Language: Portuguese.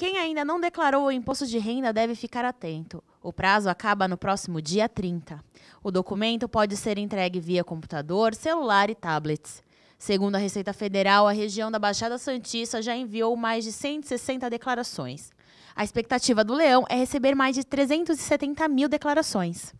Quem ainda não declarou o imposto de renda deve ficar atento. O prazo acaba no próximo dia 30. O documento pode ser entregue via computador, celular e tablets. Segundo a Receita Federal, a região da Baixada Santista já enviou mais de 160 declarações. A expectativa do Leão é receber mais de 370 mil declarações.